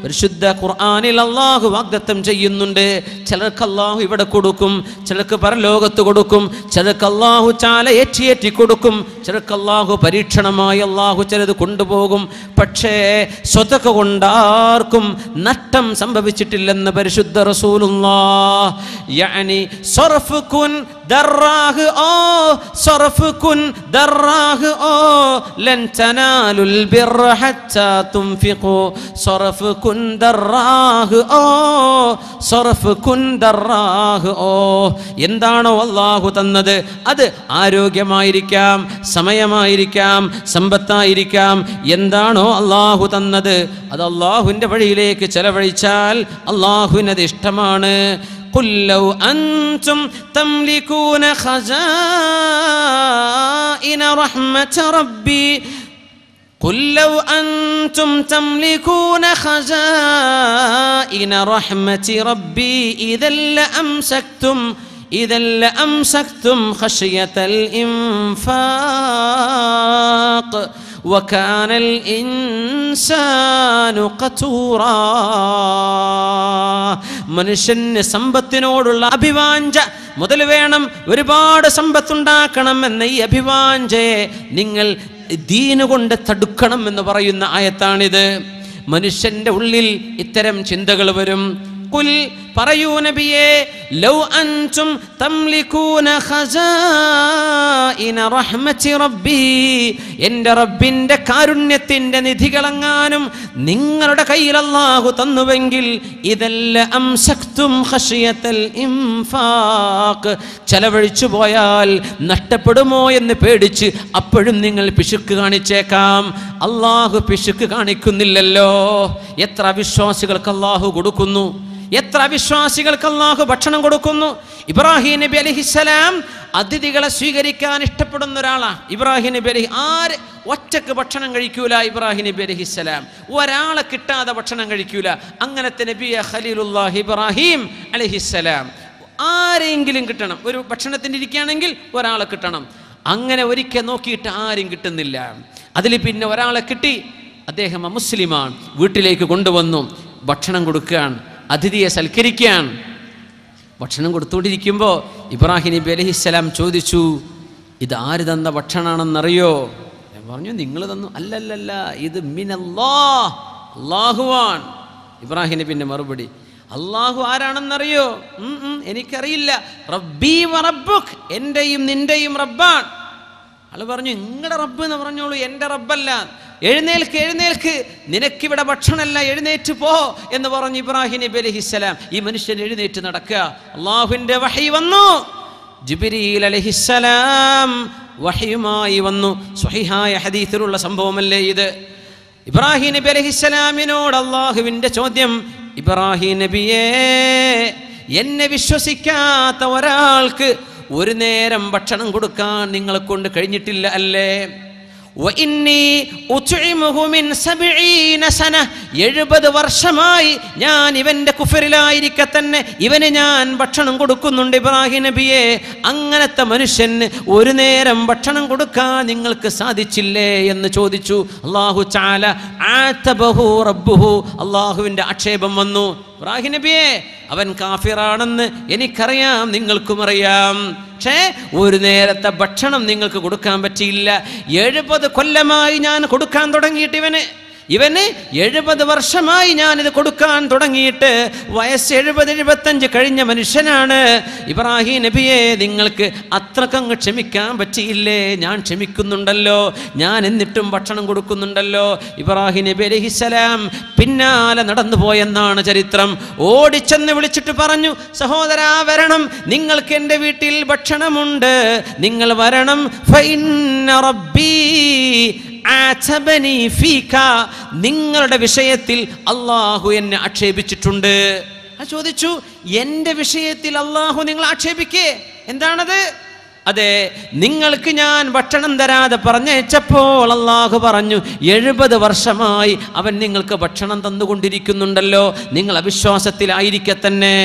പരിശുദ്ധ ഖുർആാനിൽ അള്ളാഹു വാഗ്ദത്തം ചെയ്യുന്നുണ്ട് ചിലർക്ക് അള്ളാഹു ഇവിടെ കൊടുക്കും ചിലർക്ക് പരലോകത്ത് കൊടുക്കും ചിലർക്ക് അള്ളാഹു ചാല ഏറ്റിയേറ്റി കൊടുക്കും ചിലർക്ക് അള്ളാഹു പരീക്ഷണമായി അള്ളാഹു ചിലത് കൊണ്ടുപോകും പക്ഷേ സ്വതക്ക കൊണ്ടാർക്കും നഷ്ടം സംഭവിച്ചിട്ടില്ലെന്ന് പരിശുദ്ധ റസൂലുള്ള ദർറാഹ് ഓ സർഫ് കുൻ ഓ ലൻ തനാലുൽ ബിർറ തുൻഫിഖു സർഫ് കുൻ ഓ സർഫ് കുൻ ഓ എന്താണോ അല്ലാഹു തന്നത് അത് ആരോഗ്യമായിരിക്കാം സമയമായിരിക്കാം സമ്പത്തായിരിക്കാം എന്താണോ അല്ലാഹു തന്നത് അത് അല്ലാഹുവിന്റെ വഴിയിലേക്ക് ചെലവഴിച്ചാൽ അത് ഇഷ്ടമാണ് قل لو أنتم تملكون خزائن رحمة ربي قل لو أنتم تملكون خزائن رحمة ربي إذا لأمسكتم إذا لأمسكتم خشية الإنفاق وكان الإنسان قتوراً മനുഷ്യന് സമ്പത്തിനോടുള്ള അഭിവാഞ്ച മുതൽ വേണം ഒരുപാട് സമ്പത്തുണ്ടാക്കണം എന്ന ഈ അഭിവാഞ്ചയെ നിങ്ങൾ ദീനുകൊണ്ട് തടുക്കണം എന്ന് പറയുന്ന ആയത്താണിത് മനുഷ്യന്റെ ഉള്ളിൽ ഇത്തരം ചിന്തകൾ വരും പറയൂ നബിയെ ലൗ അൻതും തംലികൂന ഖസാഇന റഹ്മത്തി റബ്ബി എൻ്റെ റബ്ബിൻ്റെ കാരുണ്യത്തിൻ്റെ നിധികളെങ്ങാനും നിങ്ങളുടെ കയ്യിൽ അല്ലാഹു തന്നുവെങ്കിൽ ഇതെല്ലാം അംസക്തും ഖശിയത്തൽ ഇംഫാഖ് ചെലവഴിച്ചു പോയാൽ നഷ്ടപ്പെടുമോ എന്ന് പേടിച്ച് അപ്പോഴും നിങ്ങൾ പിശുക്ക് കാണിച്ചേക്കാം അള്ളാഹു പിശുക്ക് കാണിക്കുന്നില്ലല്ലോ എത്ര വിശ്വാസികൾക്ക് അള്ളാഹു കൊടുക്കുന്നു എത്ര അവിശ്വാസികൾക്ക് അള്ളാഹു ഭക്ഷണം കൊടുക്കുന്നു ഇബ്രാഹിം നബി അലിഹിസ്സലാം അതിഥികളെ സ്വീകരിക്കാൻ ഇഷ്ടപ്പെടുന്ന ഒരാളാണ് ഇബ്രാഹിം നബി അലഹി ആര് ഒറ്റക്ക് ഭക്ഷണം കഴിക്കൂല ഇബ്രാഹിം നബി അലിഹിസ്സലാം ഒരാളെ കിട്ടാതെ ഭക്ഷണം കഴിക്കൂല അങ്ങനത്തെ നബിയ ഖലീലുല്ലാഹ് ഇബ്രാഹിം അലിഹിസ്സലാം ആരെങ്കിലും കിട്ടണം ഒരു ഭക്ഷണത്തിന് ഇരിക്കുകയാണെങ്കിൽ ഒരാളെ കിട്ടണം അങ്ങനെ ഒരിക്കൽ നോക്കിയിട്ട് ആരും കിട്ടുന്നില്ല അതിൽ പിന്നെ ഒരാളെ കിട്ടി അദ്ദേഹം മുസ്ലിമാണ് വീട്ടിലേക്ക് കൊണ്ടുവന്നു ഭക്ഷണം കൊടുക്കുകയാണ് അതിഥിയെ സൽക്കരിക്കുകയാണ് ഭക്ഷണം കൊടുത്തുകൊണ്ടിരിക്കുമ്പോൾ ഇബ്രാഹിം നബി അലഹിസ്സലാം ചോദിച്ചു ഇത് ആര് തന്ന ഭക്ഷണമാണെന്നറിയോ ഞാൻ പറഞ്ഞു നിങ്ങൾ തന്നു അല്ലല്ലല്ല ഇത് മിനല്ലാ അള്ളാഹുവാൻ ഇബ്രാഹിം നബിൻ്റെ മറുപടി അള്ളാഹു ആരാണെന്നറിയോ എനിക്കറിയില്ല റബ്ബീ റബ്ബുഖ് എൻ്റെയും നിന്റെയും റബ്ബാണ് ആള് പറഞ്ഞു നിങ്ങളുടെ റബ്ബ് എന്ന് പറഞ്ഞോളൂ എൻ്റെ റബ്ബല്ല എഴുന്നേൽക്ക് എഴുന്നേൽക്ക് നിനക്കിവിടെ ഭക്ഷണമല്ല എഴുന്നേറ്റ് പോ എന്ന് പറഞ്ഞു ഇബ്രാഹിം നബി അലഹിസ്സലാം ഈ മനുഷ്യൻ എഴുന്നേറ്റ് നടക്കുക അള്ളാഹുവിൻ്റെ വഹി വന്നു ജുബിരിയിൽ അലഹിസ്സലാം വഹിയുമായി വന്നു സ്വഹിഹായ ഹദീസിലുള്ള സംഭവമല്ലേ ഇത് ഇബ്രാഹിം നബി അലഹിസ്സലാമിനോട് അള്ളാഹുവിൻ്റെ ചോദ്യം ഇബ്രാഹിം നബിയേ എന്നെ വിശ്വസിക്കാത്ത ഒരാൾക്ക് ഒരു നേരം ഭക്ഷണം കൊടുക്കാൻ നിങ്ങളെ കൊണ്ട് കഴിഞ്ഞിട്ടില്ല അല്ലേ എഴുപത് വർഷമായി ഞാൻ ഇവന്റെ കുഫറിലായിരിക്കെ തന്നെ ഇവന് ഞാൻ ഭക്ഷണം കൊടുക്കുന്നുണ്ട് ഇബ്രാഹിം നബിയെ അങ്ങനത്തെ മനുഷ്യന് ഒരു നേരം ഭക്ഷണം കൊടുക്കാൻ നിങ്ങൾക്ക് സാധിച്ചില്ലേ എന്ന് ചോദിച്ചു അള്ളാഹു ചാല ആത്തബഹു റബ്ബുഹു അള്ളാഹുവിൻ്റെ ആക്ഷേപം വന്നു ഇബ്രാഹിം നബിയെ അവൻ കാഫിറാണെന്ന് എനിക്കറിയാം നിങ്ങൾക്കും അറിയാം പക്ഷേ ഒരു നേരത്തെ ഭക്ഷണം നിങ്ങൾക്ക് കൊടുക്കാൻ പറ്റിയില്ല എഴുപത് കൊല്ലമായി ഞാൻ കൊടുക്കാൻ തുടങ്ങിയിട്ട് ഇവന് ഇവന് എഴുപത് വർഷമായി ഞാനിത് കൊടുക്കാൻ തുടങ്ങിയിട്ട് വയസ്സ് എഴുപത് എഴുപത്തഞ്ച് കഴിഞ്ഞ മനുഷ്യനാണ് ഇബ്രാഹിം നബിയെ നിങ്ങൾക്ക് അത്രക്കങ്ങ് ക്ഷമിക്കാൻ പറ്റിയില്ലേ ഞാൻ ക്ഷമിക്കുന്നുണ്ടല്ലോ ഞാൻ എന്നിട്ടും ഭക്ഷണം കൊടുക്കുന്നുണ്ടല്ലോ ഇബ്രാഹിം നബി അലഹിസലാം പിന്നാലെ നടന്നു പോയെന്നാണ് ചരിത്രം ഓടിച്ചെന്ന് വിളിച്ചിട്ട് പറഞ്ഞു സഹോദരാ വരണം നിങ്ങൾക്ക് എൻ്റെ വീട്ടിൽ ഭക്ഷണമുണ്ട് നിങ്ങൾ വരണം ഫൈൻ റബ്ബീ നിങ്ങളുടെ വിഷയത്തിൽ അള്ളാഹു എന്നെ ആക്ഷേപിച്ചിട്ടുണ്ട് ചോദിച്ചു എൻ്റെ വിഷയത്തിൽ അള്ളാഹു നിങ്ങൾ ആക്ഷേപിക്കേ എന്താണത് അതെ നിങ്ങൾക്ക് ഞാൻ ഭക്ഷണം തരാതെ പറഞ്ഞയച്ചപ്പോൾ അള്ളാഹു പറഞ്ഞു എഴുപത് വർഷമായി അവൻ നിങ്ങൾക്ക് ഭക്ഷണം തന്നുകൊണ്ടിരിക്കുന്നുണ്ടല്ലോ നിങ്ങൾ അവിശ്വാസത്തിലായിരിക്കെ തന്നെ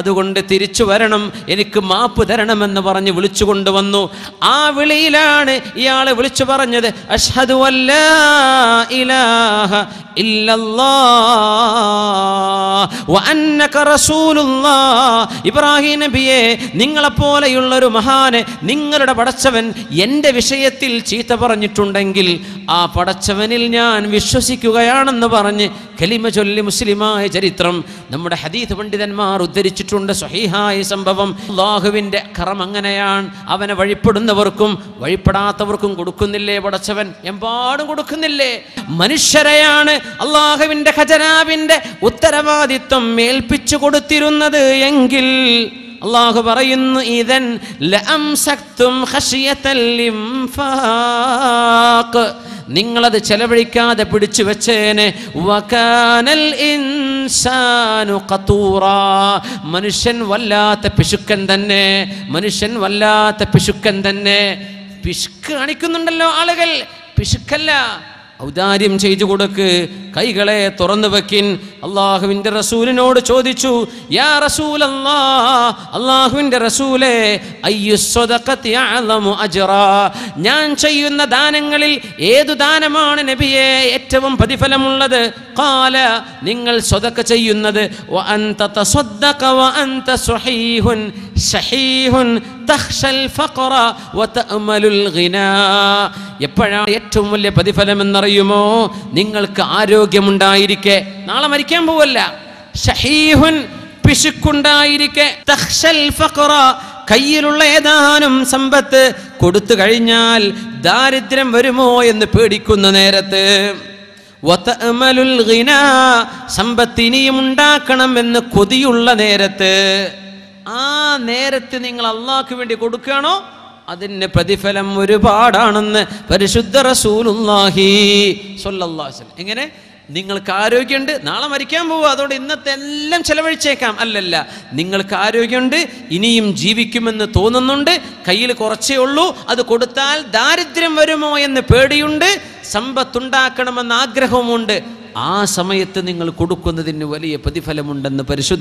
അതുകൊണ്ട് തിരിച്ചു വരണം എനിക്ക് മാപ്പ് തരണമെന്ന് പറഞ്ഞ് വിളിച്ചു കൊണ്ടുവന്നു ആ വിളിയിലാണ് ഇയാളെ വിളിച്ചു പറഞ്ഞത് അഷ്ഹദു ഇബ്രാഹിം നബിയെ നിങ്ങളെപ്പോലെയുള്ളൊരു മഹാനെ നിങ്ങളുടെ പടച്ചവൻ എൻ്റെ വിഷയത്തിൽ ചീത്ത പറഞ്ഞിട്ടുണ്ടെങ്കിൽ ആ പടച്ചവനിൽ ഞാൻ വിശ്വസിക്കുകയാണെന്ന് പറഞ്ഞ് കലിമ ചൊല്ലി മുസ്ലിമായ ചരിത്രം നമ്മുടെ ഹദീദ് പണ്ഡിതന്മാർ ഉദ്ധരിച്ചിട്ടുണ്ട് സ്വഹീഹായ സംഭവം അള്ളാഹുവിൻ്റെ കറം അങ്ങനെയാണ് അവനെ വഴിപ്പെടുന്നവർക്കും വഴിപ്പെടാത്തവർക്കും കൊടുക്കുന്നില്ലേ പടച്ചവൻ എമ്പാടും കൊടുക്കുന്നില്ലേ മനുഷ്യരെയാണ് അള്ളാഹുവിൻ്റെ ഖജനാവിൻ്റെ ഉത്തരവാദിത്വം ഏൽപ്പിച്ചു കൊടുത്തിരുന്നത് എങ്കിൽ അള്ളാഹു പറയുന്നു ഇതൻ നിങ്ങളത് ചെലവഴിക്കാതെ പിടിച്ചു വെച്ചേനെ വകാനൽ ഇൻസാനു കത്തൂറ മനുഷ്യൻ വല്ലാത്ത പിശുക്കൻ തന്നെ മനുഷ്യൻ വല്ലാത്ത പിശുക്കൻ തന്നെ പിശുക്ക് കാണിക്കുന്നുണ്ടല്ലോ ആളുകൾ പിശുക്കല്ല ഔദാര്യം ചെയ്തു കൊടുക്ക് കൈകളെ തുറന്നു വെക്കിൻ അള്ളാഹുവിൻ്റെ റസൂലിനോട് ചോദിച്ചു യാ റസൂൽ അള്ളാഹുവിൻ്റെ റസൂലെ ഞാൻ ചെയ്യുന്ന ദാനങ്ങളിൽ ഏതു ദാനമാണ് നബിയെ ഏറ്റവും പ്രതിഫലമുള്ളത് കാല നിങ്ങൾ സ്വതക്ക ചെയ്യുന്നത് എപ്പോഴാണ് ഏറ്റവും വലിയ പ്രതിഫലം എന്നറിയുമോ നിങ്ങൾക്ക് ആരോഗ്യമുണ്ടായിരിക്കെ നാളെ മരിക്കാൻ പോവല്ല ഷഹീഹുൻ പിശുക്കുണ്ടായിരിക്കെ കയ്യിലുള്ള ഏതാനും സമ്പത്ത് കൊടുത്തു കഴിഞ്ഞാൽ ദാരിദ്ര്യം വരുമോ എന്ന് പേടിക്കുന്ന നേരത്ത് സമ്പത്തിനിയും ഉണ്ടാക്കണം എന്ന് കൊതിയുള്ള നേരത്ത് ആ നേരത്തെ നിങ്ങൾ അള്ളാഹ്ക്ക് വേണ്ടി കൊടുക്കുകയാണോ അതിന് പ്രതിഫലം ഒരുപാടാണെന്ന് പരിശുദ്ധ റസൂലുല്ലാഹി സൊല്ലാസ്ലം എങ്ങനെ നിങ്ങൾക്ക് ആരോഗ്യമുണ്ട് നാളെ മരിക്കാൻ പോവുക അതുകൊണ്ട് ഇന്നത്തെ എല്ലാം ചെലവഴിച്ചേക്കാം അല്ലല്ല നിങ്ങൾക്ക് ആരോഗ്യമുണ്ട് ഇനിയും ജീവിക്കുമെന്ന് തോന്നുന്നുണ്ട് കയ്യിൽ കുറച്ചേ ഉള്ളൂ അത് കൊടുത്താൽ ദാരിദ്ര്യം വരുമോ എന്ന് പേടിയുണ്ട് സമ്പത്തുണ്ടാക്കണമെന്ന് ആഗ്രഹവുമുണ്ട് ആ സമയത്ത് നിങ്ങൾ കൊടുക്കുന്നതിന് വലിയ പ്രതിഫലമുണ്ടെന്ന് പരിശുദ്ധ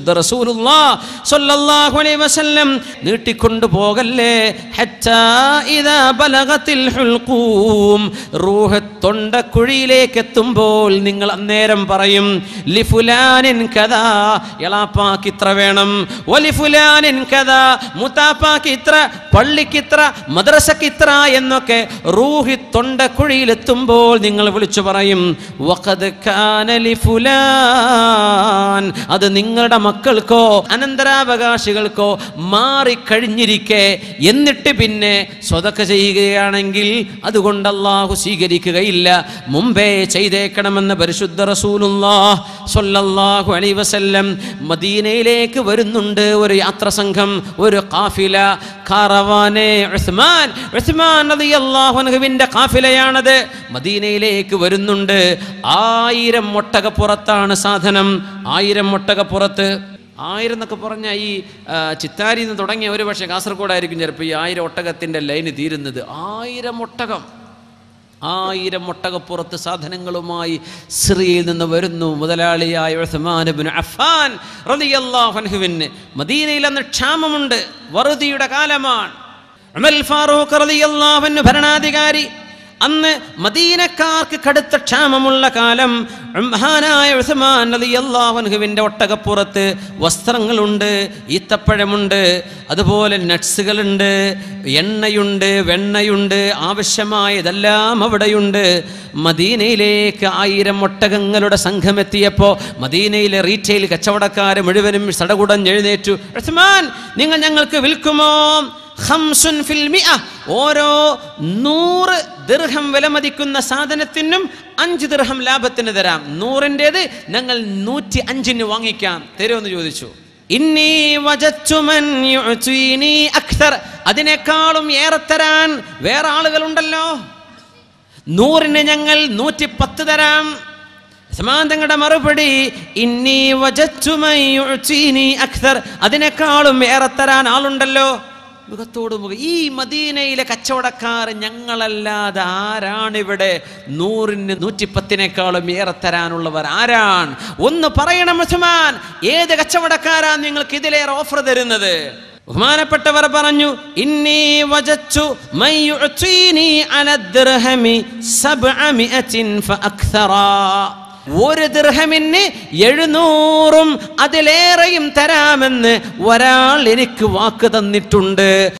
വസല്ലം നീട്ടിക്കൊണ്ടു പോകല്ലേ റൂഹ തൊണ്ടക്കുഴിയിലേക്ക് എത്തുമ്പോൾ നിങ്ങൾ അന്നേരം പറയും ലിഫുലാനിൻ കഥ എളാപ്പാക്ക് ഇത്ര വേണം ഒലിഫുലാനിൻ കഥ മുത്താപ്പാക്ക് ഇത്ര പള്ളിക്കിത്ര മദ്രസക്കിത്ര എന്നൊക്കെ റൂഹി തൊണ്ടക്കുഴിയിലെത്തുമ്പോൾ നിങ്ങൾ വിളിച്ചു പറയും വഖദ് കാ ഫുലാൻ അത് നിങ്ങളുടെ മക്കൾക്കോ അനന്തരാവകാശികൾക്കോ മാറിക്കഴിഞ്ഞിരിക്കെ എന്നിട്ട് പിന്നെ സ്വതക്ക ചെയ്യുകയാണെങ്കിൽ അതുകൊണ്ട് അള്ളാഹു സ്വീകരിക്കുകയില്ല മുമ്പേ ചെയ്തേക്കണമെന്ന് പരിശുദ്ധ റസൂലുല്ലാ സൊല്ലാഹു വസല്ലം മദീനയിലേക്ക് വരുന്നുണ്ട് ഒരു യാത്ര സംഘം ഒരു കാഫില ഉസ്മാൻ ഉസ്മാൻ കാഫിലയാണത് മദീനയിലേക്ക് വരുന്നുണ്ട് ആയിരം പുറത്താണ് സാധനം ആയിരം പുറത്ത് ആയിരം എന്നൊക്കെ പറഞ്ഞ ഈ ചിത്താരിയിൽ നിന്ന് തുടങ്ങിയ ഒരു പക്ഷേ കാസർഗോഡായിരിക്കും ചിലപ്പോൾ ഈ ആയിരം ഒട്ടകത്തിൻ്റെ ലൈന് തീരുന്നത് ആയിരം ഒട്ടകം ആയിരം ഒട്ടകപ്പുറത്ത് സാധനങ്ങളുമായി സിറിയയിൽ നിന്ന് വരുന്നു മുതലാളിയായ ഉസ്മാനുബിൻ അഫാൻ റലിയല്ലാഹുവിന് മദീനയിൽ അന്ന് ക്ഷാമമുണ്ട് വറുതിയുടെ കാലമാണ് അമൽ ഫാറൂഖ് റലിയല്ലാഹുവിന് ഭരണാധികാരി അന്ന് മദീനക്കാർക്ക് കടുത്ത ക്ഷാമമുള്ള കാലം ബ്രഹ്മാനായ ഉസ്മാൻ അലി അള്ളാഹുവിൻ്റെ ഒട്ടകപ്പുറത്ത് വസ്ത്രങ്ങളുണ്ട് ഈത്തപ്പഴമുണ്ട് അതുപോലെ നട്ട്സുകളുണ്ട് എണ്ണയുണ്ട് വെണ്ണയുണ്ട് ആവശ്യമായതെല്ലാം അവിടെയുണ്ട് മദീനയിലേക്ക് ആയിരം ഒട്ടകങ്ങളുടെ സംഘം എത്തിയപ്പോൾ മദീനയിലെ റീറ്റെയിൽ കച്ചവടക്കാരെ മുഴുവനും സടകുടഞ്ഞെഴുന്നേറ്റു ഉസ്മാൻ നിങ്ങൾ ഞങ്ങൾക്ക് വിൽക്കുമോ ഹംസുൻ ഫിൽമിയ ഓരോ നൂറ് ദീർഘം വിലമതിക്കുന്ന സാധനത്തിനും അഞ്ച് ദീർഘം ലാഭത്തിന് തരാം നൂറിൻ്റേത് ഞങ്ങൾ നൂറ്റി അഞ്ചിന് വാങ്ങിക്കാം തരുമെന്ന് ചോദിച്ചു അതിനേക്കാളും ഏറെ തരാൻ വേറെ ആളുകളുണ്ടല്ലോ നൂറിന് ഞങ്ങൾ നൂറ്റി പത്ത് തരാം സമാന്തങ്ങളുടെ മറുപടി ഇന്നീ വജച്ചുമൈ അക്തർ അതിനേക്കാളും ഏറെ തരാൻ ആളുണ്ടല്ലോ മുഖത്തോട് മുഖം ഈ മദീനയിലെ കച്ചവടക്കാർ ഞങ്ങളല്ലാതെ ആരാണിവിടെ നൂറിന് നൂറ്റിപ്പത്തിനേക്കാളും ഏറെ തരാനുള്ളവർ ആരാണ് ഒന്ന് പറയണം ഉസ്മാൻ ഏത് കച്ചവടക്കാരാണ് നിങ്ങൾക്ക് ഇതിലേറെ ഓഫർ തരുന്നത് ബഹുമാനപ്പെട്ടവർ പറഞ്ഞു ഇന്നി വജച്ചു മയ്യുഅ്തീനി അനദ്റഹമി സബ്അമിഅത്തിൻ ഫഅക്സറ ഒരു ദൃഹമിന് എഴുന്നൂറും അതിലേറെയും തരാമെന്ന് ഒരാൾ എനിക്ക് വാക്ക് തന്നിട്ടുണ്ട്